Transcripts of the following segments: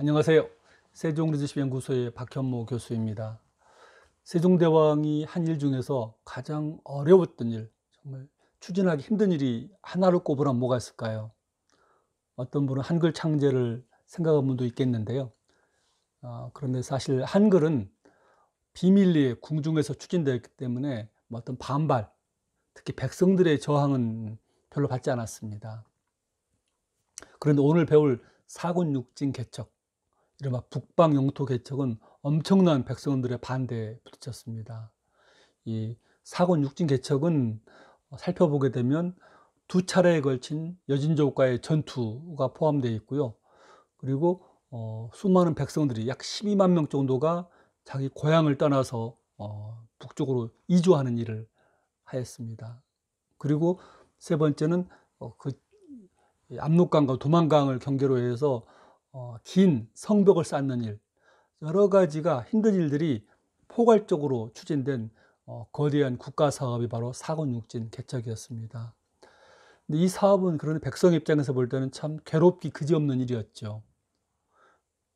안녕하세요. 세종리즈십연구소의 박현모 교수입니다. 세종대왕이 한 일 중에서 가장 어려웠던 일, 정말 추진하기 힘든 일이 하나로 꼽으라면 뭐가 있을까요? 어떤 분은 한글 창제를 생각한 분도 있겠는데요. 아, 그런데 사실 한글은 비밀리에 궁중에서 추진되었기 때문에 뭐 어떤 반발, 특히 백성들의 저항은 별로 받지 않았습니다. 그런데 오늘 배울 사군육진 개척, 이른바 북방 영토 개척은 엄청난 백성들의 반대에 부딪혔습니다. 이 사건 육진 개척은 살펴보게 되면 두 차례에 걸친 여진족과의 전투가 포함되어 있고요. 그리고 어, 수많은 백성들이 약 12만 명 정도가 자기 고향을 떠나서 어, 북쪽으로 이주하는 일을 하였습니다. 그리고 세 번째는 어, 그 압록강과 도만강을 경계로 해서 어, 긴 성벽을 쌓는 일, 여러 가지가 힘든 일들이 포괄적으로 추진된 어, 거대한 국가 사업이 바로 사군육진 개척이었습니다. 근데 이 사업은 그런 백성 입장에서 볼 때는 참 괴롭기 그지없는 일이었죠.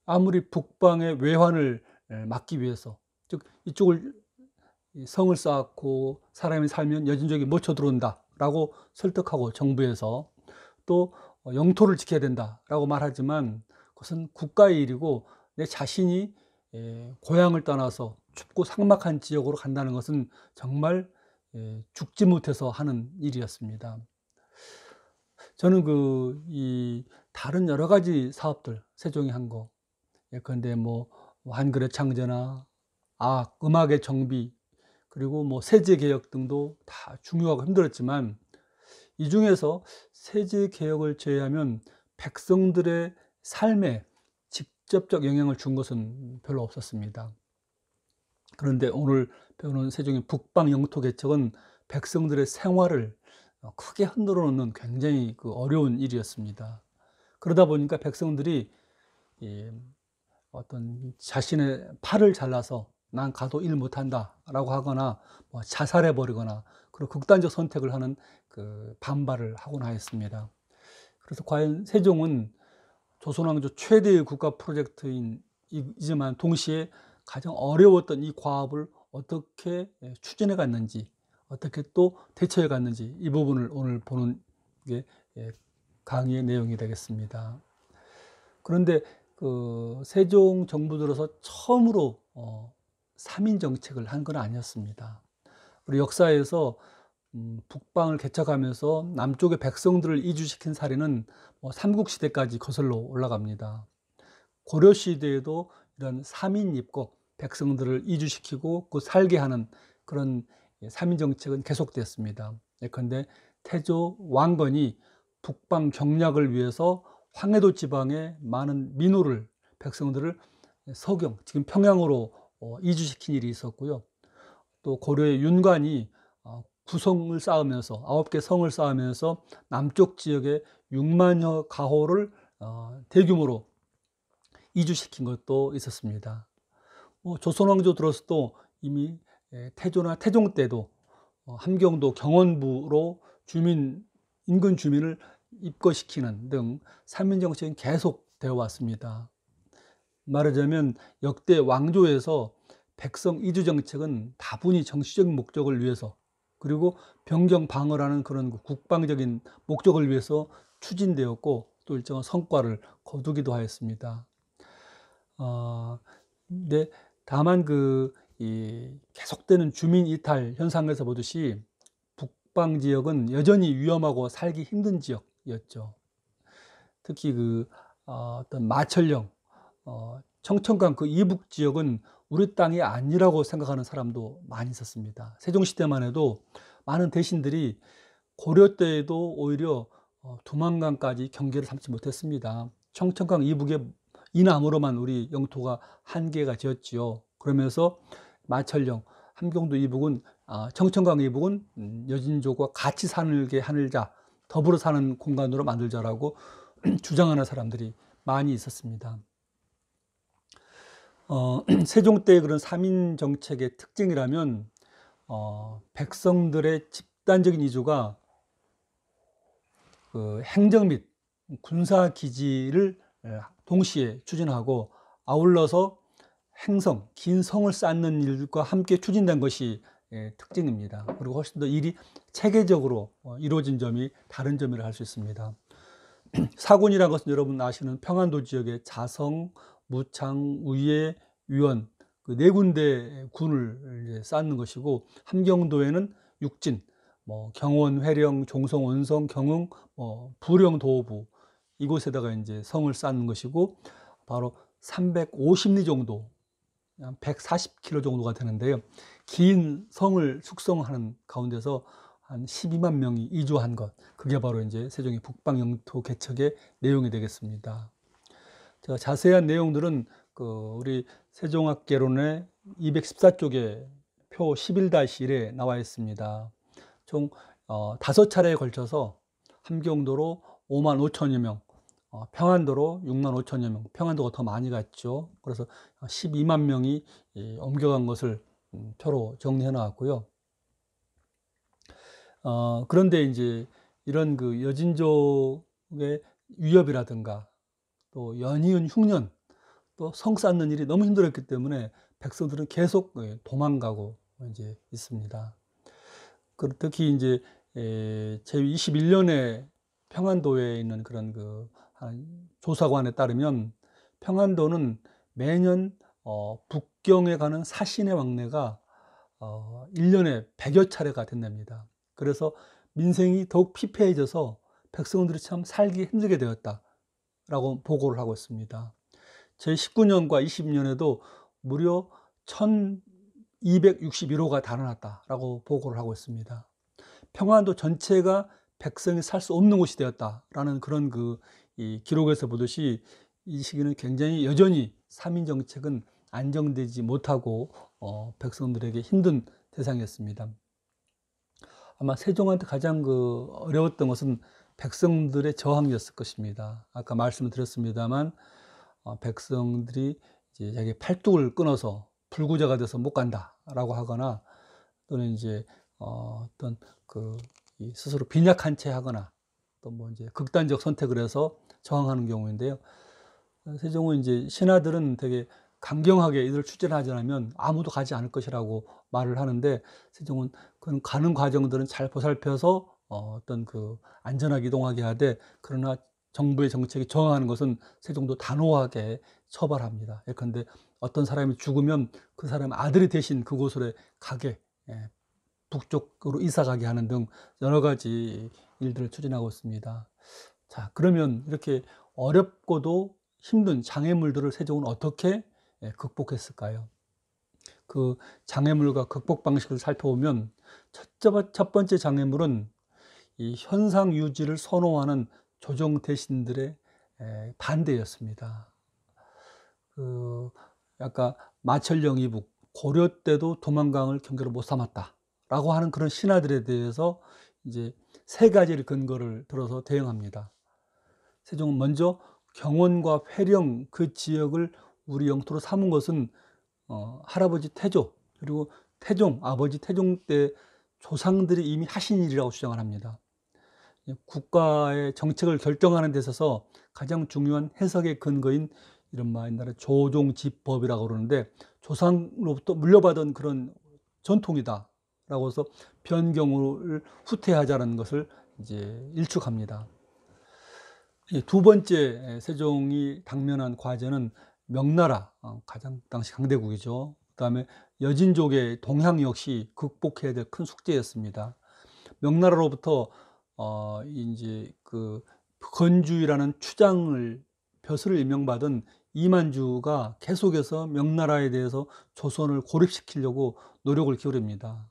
아무리 북방의 외환을 막기 위해서, 즉 이쪽을 성을 쌓고 사람이 살면 여진족이 모쳐 들어온다라고 설득하고 정부에서 또 어, 영토를 지켜야 된다라고 말하지만 그것은 국가의 일이고 내 자신이 예, 고향을 떠나서 춥고 상막한 지역으로 간다는 것은 정말 예, 죽지 못해서 하는 일이었습니다. 저는 그 이 다른 여러 가지 사업들 세종이 한 거, 예컨대 뭐 한글의 창제나 악, 음악의 정비, 그리고 뭐 세제 개혁 등도 다 중요하고 힘들었지만 이 중에서 세제 개혁을 제외하면 백성들의 삶에 직접적 영향을 준 것은 별로 없었습니다. 그런데 오늘 배우는 세종의 북방 영토 개척은 백성들의 생활을 크게 흔들어 놓는 굉장히 그 어려운 일이었습니다. 그러다 보니까 백성들이 어떤 자신의 팔을 잘라서 난 가도 일 못한다 라고 하거나 뭐 자살해 버리거나 그런 극단적 선택을 하는 그 반발을 하곤 하였습니다. 그래서 과연 세종은 조선왕조 최대의 국가 프로젝트인 이지만 동시에 가장 어려웠던 이 과업을 어떻게 예, 추진해 갔는지 어떻게 또 대처해 갔는지 이 부분을 오늘 보는 게 예, 강의의 내용이 되겠습니다. 그런데 그 세종 정부 들어서 처음으로 어, 3인 정책을 한 건 아니었습니다. 우리 역사에서 음, 북방을 개척하면서 남쪽의 백성들을 이주시킨 사례는 뭐 삼국시대까지 거슬러 올라갑니다. 고려시대에도 이런 3인 입국, 백성들을 이주시키고 그 살게 하는 그런 3인 예, 정책은 계속됐습니다. 예컨대 태조 왕건이 북방 경략을 위해서 황해도 지방의 많은 민호를 백성들을 서경, 예, 지금 평양으로 어, 이주시킨 일이 있었고요. 또 고려의 윤관이 어, 구성을 쌓으면서 아홉 개 성을 쌓으면서 남쪽 지역에 6만여 가호를 어, 대규모로 이주시킨 것도 있었습니다. 뭐 조선왕조 들어서도 이미 예, 태조나 태종 때도 어, 함경도 경원부로 주민 인근 주민을 입거시키는 등 삼민 정책은 계속 되어 왔습니다. 말하자면 역대 왕조에서 백성 이주 정책은 다분히 정치적 목적을 위해서 그리고 병정 방어라는 그런 그 국방적인 목적을 위해서 추진되었고 또 일정한 성과를 거두기도 하였습니다. 어, 근데 다만 그 계속되는 주민 이탈 현상에서 보듯이 북방 지역은 여전히 위험하고 살기 힘든 지역이었죠. 특히 그 어, 떤 마천령, 어, 청천강 그 이북 지역은 우리 땅이 아니라고 생각하는 사람도 많이 있었습니다. 세종시대만 해도 많은 대신들이 고려 때에도 오히려 어, 두만강까지 경계를 삼지 못했습니다. 청천강 이북의 이남으로만 우리 영토가 한계가 지었지요. 그러면서 마천령, 함경도 이북은 아, 청천강 이북은 음, 여진족과 같이 사는게 하늘자, 더불어 사는 공간으로 만들자라고 주장하는 사람들이 많이 있었습니다. 어, 세종 때의 그런 삼인 정책의 특징이라면 어, 백성들의 집단적인 이주가 그 행정 및 군사 기지를 동시에 추진하고 아울러서 행성, 긴 성을 쌓는 일과 함께 추진된 것이 특징입니다. 그리고 훨씬 더 일이 체계적으로 어, 이루어진 점이 다른 점이라 할 수 있습니다. 사군이라는 것은 여러분 아시는 평안도 지역의 자성, 무창우의 위원 그네 군데 군을 이제 쌓는 것이고 함경도에는 육진, 뭐 경원, 회령, 종성, 원성, 경흥, 뭐 부령, 도부 이곳에다가 이제 성을 쌓는 것이고 바로 350리 정도, 한 140km 정도가 되는데요. 긴 성을 숙성하는 가운데서 한 12만 명이 이주한 것, 그게 바로 이제 세종의 북방 영토 개척의 내용이 되겠습니다. 제가 자세한 내용들은 그 우리 세종학개론의 214쪽에 표 11-1에 나와 있습니다. 총 어, 다섯 어, 차례에 걸쳐서 함경도로 5만 5천여 명, 어, 평안도로 6만 5천여 명, 평안도가 더 많이 갔죠. 그래서 12만 명이 이, 예, 옮겨간 것을 음, 표로 정리해 나왔고요. 어, 그런데 이제 이런 그 여진족의 위협이라든가 또 연이은 흉년, 또 성 쌓는 일이 너무 힘들었기 때문에 백성들은 계속 예, 도망가고 이제 있습니다. 그, 특히 이제 예, 제 21년에 평안도에 있는 그런 그 조사관에 따르면 평안도는 매년 어, 북경에 가는 사신의 왕래가 어, 1년에 100여 차례가 된답니다. 그래서 민생이 더욱 피폐해져서 백성들이 참 살기 힘들게 되었다. 라고 보고를 하고 있습니다. 제 19년과 20년에도 무려 1261호가 달아났다라고 보고를 하고 있습니다. 평안도 전체가 백성이 살 수 없는 곳이 되었다라는 그런 그 기록에서 보듯이 이 시기는 굉장히 여전히 3인 정책은 안정되지 못하고 어, 백성들에게 힘든 대상이었습니다. 아마 세종한테 가장 그 어려웠던 것은 백성들의 저항이었을 것입니다. 아까 말씀을 드렸습니다만 어, 백성들이 이제 자기 팔뚝을 끊어서 불구자가 돼서 못 간다라고 하거나 또는 이제 어, 어떤 그 스스로 빈약한 채 하거나 또 뭐 이제 극단적 선택을 해서 저항하는 경우인데요. 세종은 이제 신하들은 되게 강경하게 이들을 추진 하지 않으면 아무도 가지 않을 것이라고 말을 하는데 세종은 그런 가는 과정들은 잘 보살펴서 어, 떤그 안전하게 이동하게 하되 그러나 정부의 정책이 저항하는 것은 세종도 단호하게 처벌합니다. 예컨대 어떤 사람이 죽으면 그 사람 아들이 대신 그곳으로 가게 예, 북쪽으로 이사 가게 하는 등 여러 가지 일들을 추진하고 있습니다. 자 그러면 이렇게 어렵고도 힘든 장애물들을 세종은 어떻게 예, 극복했을까요? 그 장애물과 극복 방식을 살펴보면 첫 번째 장애물은 이 현상 유지를 선호하는 조정 대신들의 반대였습니다. 그 약간 마철령 이북 고려 때도 도망강을 경계로 못 삼았다라고 하는 그런 신하들에 대해서 이제 세 가지를 근거를 들어서 대응합니다. 세종은 먼저 경원과 회령 그 지역을 우리 영토로 삼은 것은 어, 할아버지 태조 그리고 태종 아버지 태종 때 조상들이 이미 하신 일이라고 주장을 합니다. 예, 국가의 정책을 결정하는 데 있어서 가장 중요한 해석의 근거인 이른바 옛날에 조종지법이라고 그러는데 조상로부터 물려받은 그런 전통이다 라고 해서 변경을 후퇴하자는 것을 이제 일축합니다 두 번째 예, 세종이 당면한 과제는 명나라 어, 가장 당시 강대국이죠 그 다음에 여진족의 동향 역시 극복해야 될 큰 숙제였습니다 명나라로부터 어, 이제 그건주이라는 추장을 벼슬을 임명받은 이만주가 계속해서 명나라에 대해서 조선을 고립시키려고 노력을 기울입니다.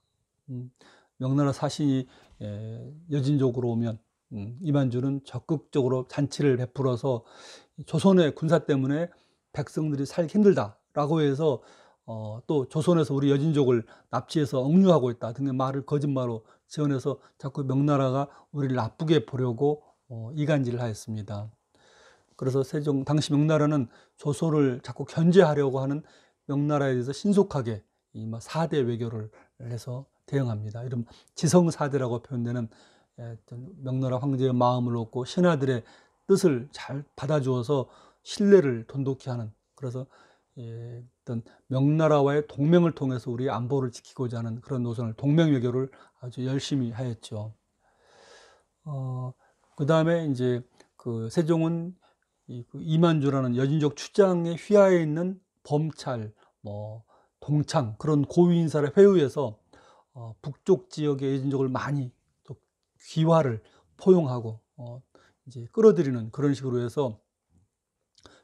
음, 명나라 사신이 에, 예, 여진족으로 오면 음, 이만주는 적극적으로 잔치를 베풀어서 조선의 군사 때문에 백성들이 살기 힘들다라고 해서 어, 또 조선에서 우리 여진족을 납치해서 억류하고 있다 등의 말을 거짓말로 세원해서 자꾸 명나라가 우리를 나쁘게 보려고 어, 이간질을 하였습니다. 그래서 세종 당시 명나라는 조소를 자꾸 견제하려고 하는 명나라에 대해서 신속하게 이 4대 뭐 외교를 해서 대응합니다. 이런 지성사대라고 표현되는 예, 명나라 황제의 마음을 얻고 신하들의 뜻을 잘 받아주어서 신뢰를 돈독히 하는 그래서 예, 어떤 명나라와의 동맹을 통해서 우리 안보를 지키고자 하는 그런 노선을 동맹 외교를 아주 열심히 하였죠. 어, 그 다음에 이제 그 세종은 그 이만주라는 여진족 추장의 휘하에 있는 범찰, 뭐 동창 그런 고위 인사를 회유해서 어, 북쪽 지역의 여진족을 많이 귀화를 포용하고 어, 이제 끌어들이는 그런 식으로 해서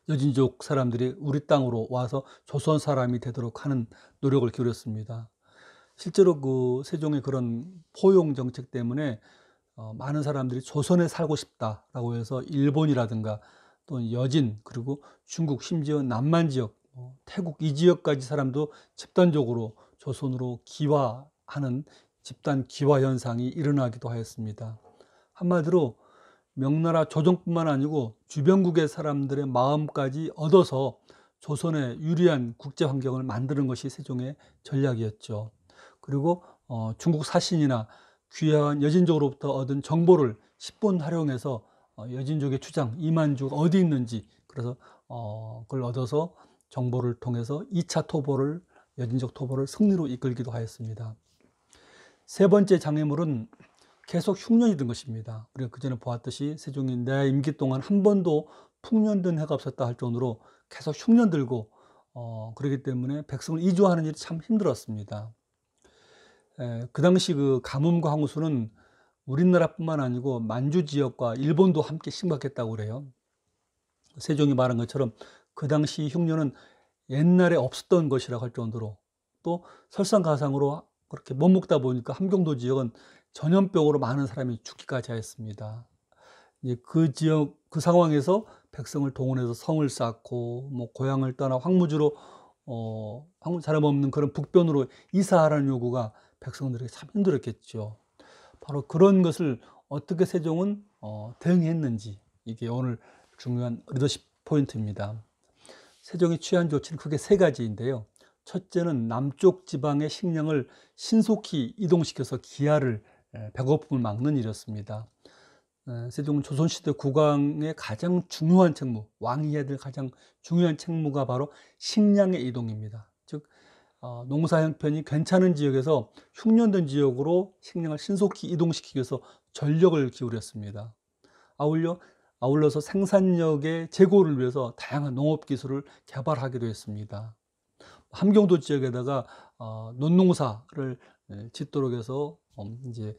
여진족 사람들이 우리 땅으로 와서 조선 사람이 되도록 하는 노력을 기울였습니다. 실제로 그 세종의 그런 포용 정책 때문에 어, 많은 사람들이 조선에 살고 싶다라고 해서 일본이라든가 또는 여진 그리고 중국 심지어 남만 지역 뭐 태국 이 지역까지 사람도 집단적으로 조선으로 기화하는 집단 기화 현상이 일어나기도 하였습니다. 한마디로 명나라 조정뿐만 아니고 주변국의 사람들의 마음까지 얻어서 조선에 유리한 국제 환경을 만드는 것이 세종의 전략이었죠. 그리고 어, 중국 사신이나 귀한 여진족으로부터 얻은 정보를 10번 활용해서 어, 여진족의 추장 이만주 어디 있는지 그래서 어, 그걸 얻어서 정보를 통해서 2차 토벌을 여진족 토벌을 승리로 이끌기도 하였습니다. 세 번째 장애물은 계속 흉년이 든 것입니다. 우리가 그전에 보았듯이 세종이 내 임기 동안 한 번도 풍년된 해가 없었다 할 정도로 계속 흉년 들고 어, 그렇기 때문에 백성을 이주하는 일이 참 힘들었습니다. 에, 그 당시 그 가뭄과 황수는 우리나라뿐만 아니고 만주 지역과 일본도 함께 심각했다고 그래요. 세종이 말한 것처럼 그 당시 흉년은 옛날에 없었던 것이라고 할 정도로 또 설상가상으로 그렇게 못 먹다 보니까 함경도 지역은 전염병으로 많은 사람이 죽기까지 하였습니다. 그 지역 그 상황에서 백성을 동원해서 성을 쌓고 뭐 고향을 떠나 황무지로 어, 한국 사람 없는 그런 북변으로 이사하라는 요구가 백성들에게 참 힘들었겠죠. 바로 그런 것을 어떻게 세종은 어, 대응했는지 이게 오늘 중요한 리더십 포인트입니다. 세종이 취한 조치는 크게 세 가지인데요. 첫째는 남쪽 지방의 식량을 신속히 이동시켜서 기아를 예, 배고픔을 막는 일이었습니다. 예, 세종 은 조선시대 국왕의 가장 중요한 책무, 왕이 해야 들 가장 중요한 책무가 바로 식량의 이동입니다. 즉 어, 농사 형편이 괜찮은 지역에서 흉년된 지역으로 식량을 신속히 이동시키기 위해서 전력을 기울였습니다. 아울려 아울러서 생산력의 제고를 위해서 다양한 농업 기술을 개발하기도 했습니다. 함경도 지역에다가 어, 논농사를 예, 짓도록 해서 어, 이제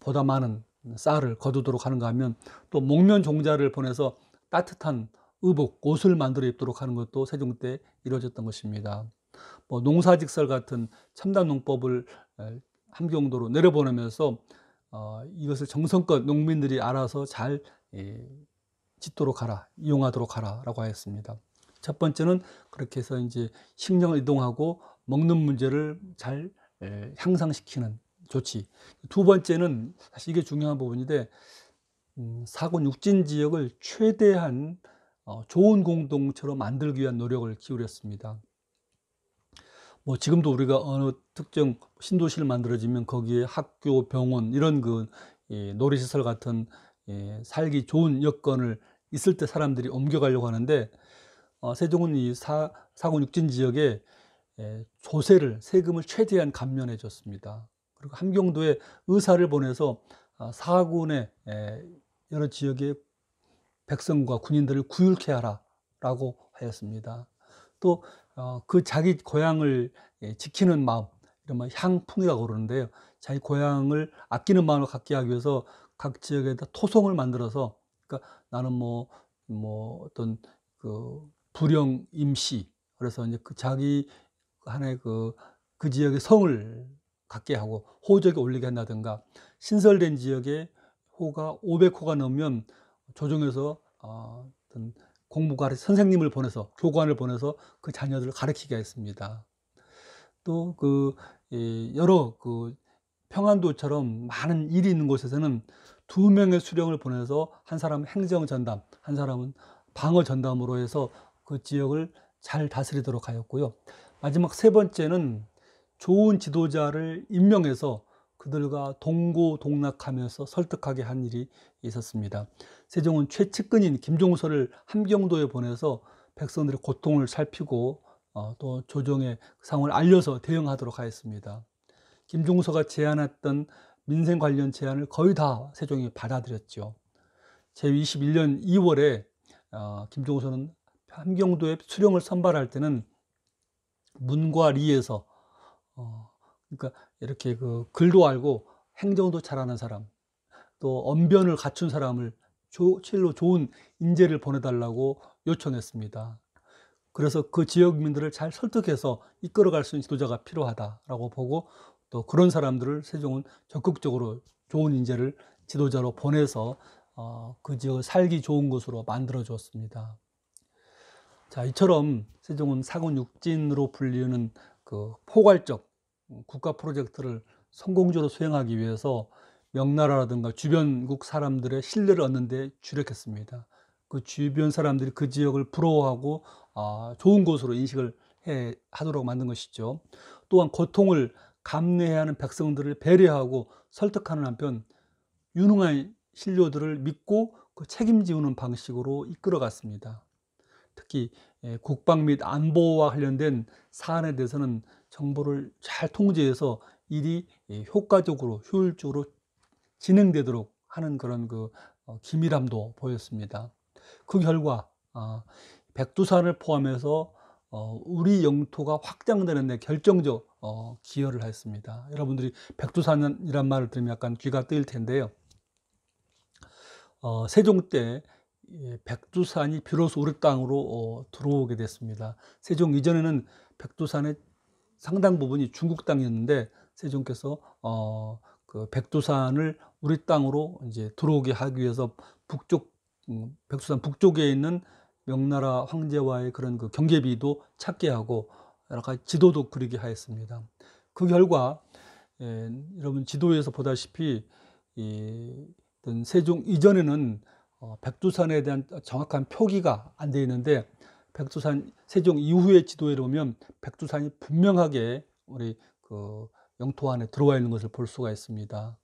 보다 많은 쌀을 거두도록 하는가 하면 또 목면 종자를 보내서 따뜻한 의복, 옷을 만들어 입도록 하는 것도 세종 때 이루어졌던 것입니다. 뭐 농사직설 같은 첨단 농법을 함경도로 내려보내면서 어, 이것을 정성껏 농민들이 알아서 잘 예, 짓도록 하라, 이용하도록 하라라고 하였습니다. 첫 번째는 그렇게 해서 이제 식량을 이동하고 먹는 문제를 잘 향상시키는 조치. 두 번째는 사실 이게 중요한 부분인데 음, 사군 육진 지역을 최대한 어, 좋은 공동체로 만들기 위한 노력을 기울였습니다. 뭐 지금도 우리가 어느 특정 신도시를 만들어지면 거기에 학교, 병원 이런 그 예, 놀이시설 같은 예, 살기 좋은 여건을 있을 때 사람들이 옮겨가려고 하는데 어, 세종은 이 사, 사군 육진 지역에 예, 조세를 세금을 최대한 감면해 줬습니다. 그리고 함경도에 의사를 보내서 아, 사군의 여러 지역의 백성과 군인들을 구휼케 하라라고 하였습니다. 또그 어, 자기 고향을 지키는 마음, 이른바 향풍이라고 그러는데요. 자기 고향을 아끼는 마음을 갖게 하기 위해서 각 지역에다 토성을 만들어서 그러니까 나는 뭐뭐 뭐 어떤 그 불영 임시 그래서 이제 그 자기 하나의 그, 그 지역의 성을 갖게 하고 호적에 올리게 한다든가 신설된 지역에 호가 500호가 넘으면 조정해서 어, 어떤 공부가 선생님을 보내서 교관을 보내서 그 자녀들을 가르치게 했습니다. 또 그 여러 그 평안도처럼 많은 일이 있는 곳에서는 두 명의 수령을 보내서 한 사람은 행정 전담, 한 사람은 방어 전담으로 해서 그 지역을 잘 다스리도록 하였고요. 마지막 세 번째는 좋은 지도자를 임명해서 그들과 동고동락하면서 설득하게 한 일이 있었습니다. 세종은 최측근인 김종서를 함경도에 보내서 백성들의 고통을 살피고 어, 또 조정의 상황을 알려서 대응하도록 하였습니다. 김종서가 제안했던 민생 관련 제안을 거의 다 세종이 받아들였죠. 제21년 2월에 어, 김종서는 함경도에 수령을 선발할 때는 문과 리에서 어, 그러니까 이렇게 그 글도 알고 행정도 잘하는 사람, 또 언변을 갖춘 사람을 조, 실로 좋은 인재를 보내달라고 요청했습니다. 그래서 그 지역민들을 잘 설득해서 이끌어갈 수 있는 지도자가 필요하다라고 보고 또 그런 사람들을 세종은 적극적으로 좋은 인재를 지도자로 보내서 어, 그 지역을 살기 좋은 곳으로 만들어 줬습니다 자, 이처럼 세종은 사군 육진으로 불리는 그 포괄적 어, 국가 프로젝트를 성공적으로 수행하기 위해서 명나라라든가 주변국 사람들의 신뢰를 얻는 데 주력했습니다. 그 주변 사람들이 그 지역을 부러워하고 아, 좋은 곳으로 인식을 해, 하도록 만든 것이죠. 또한 고통을 감내해야 하는 백성들을 배려하고 설득하는 한편 유능한 신료들을 믿고 그 책임지우는 방식으로 이끌어갔습니다. 특히 예, 국방 및 안보와 관련된 사안에 대해서는 정보를 잘 통제해서 일이 예, 효과적으로 효율적으로 진행되도록 하는 그런 그 어, 기밀함도 보였습니다. 그 결과 아, 백두산을 포함해서 어, 우리 영토가 확장되는 데 결정적 어, 기여를 했습니다. 여러분들이 백두산이란 말을 들으면 약간 귀가 뜨일 텐데요. 세종 때 예, 백두산이 비로소 우리 땅으로 들어오게 됐습니다. 세종 이전에는 백두산의 상당 부분이 중국 땅이었는데 세종께서 어, 그 백두산을 우리 땅으로 이제 들어오게 하기 위해서 북쪽 음, 백두산 북쪽에 있는 명나라 황제와의 그런 그 경계비도 찾게 하고 여러 가지 지도도 그리게 하였습니다. 그 결과 예, 여러분 지도에서 보다시피 이 세종 이전에는 어, 백두산에 대한 정확한 표기가 안 돼 있는데 백두산 세종 이후의 지도에 보면 백두산이 분명하게 우리 그 영토 안에 들어와 있는 것을 볼 수가 있습니다.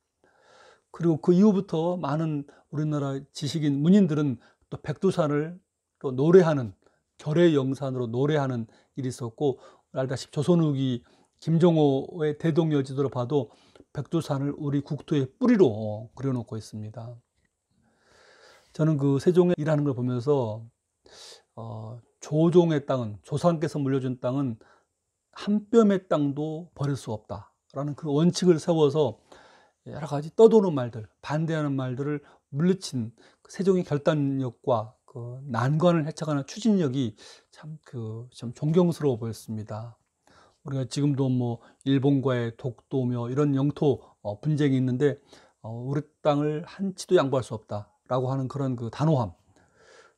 그리고 그 이후부터 많은 우리나라 지식인 문인들은 또 백두산을 또 노래하는 결의 영산으로 노래하는 일이 있었고 알다시피 조선후기 김정호의 대동여지도를 봐도 백두산을 우리 국토의 뿌리로 그려놓고 있습니다. 저는 그 세종에 일하는 걸 보면서 어, 조종의 땅은 조상께서 물려준 땅은 한 뼘의 땅도 버릴 수 없다라는 그 원칙을 세워서 여러 가지 떠도는 말들 반대하는 말들을 물리친 그 세종의 결단력과 그 난관을 해쳐가는 추진력이 참그참 그 존경스러워 보였습니다. 우리가 지금도 뭐 일본과의 독도며 이런 영토 어, 분쟁이 있는데 어, 우리 땅을 한치도 양보할 수 없다라고 하는 그런 그 단호함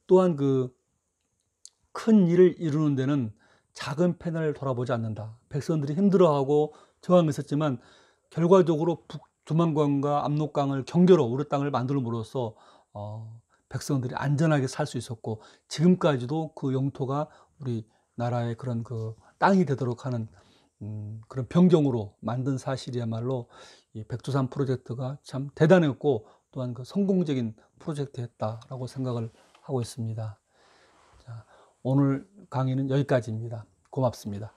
또한 그큰 일을 이루는 데는 작은 패널을 돌아보지 않는다. 백성들이 힘들어하고 저항했었지만 결과적으로 북두만강과 압록강을 경계로 우리 땅을 만들므로써 어, 백성들이 안전하게 살 수 있었고 지금까지도 그 영토가 우리 나라의 그런 그 땅이 되도록 하는 음, 그런 변경으로 만든 사실이야말로 이 백두산 프로젝트가 참 대단했고 또한 그 성공적인 프로젝트였다라고 생각을 하고 있습니다. 오늘 강의는 여기까지입니다. 고맙습니다.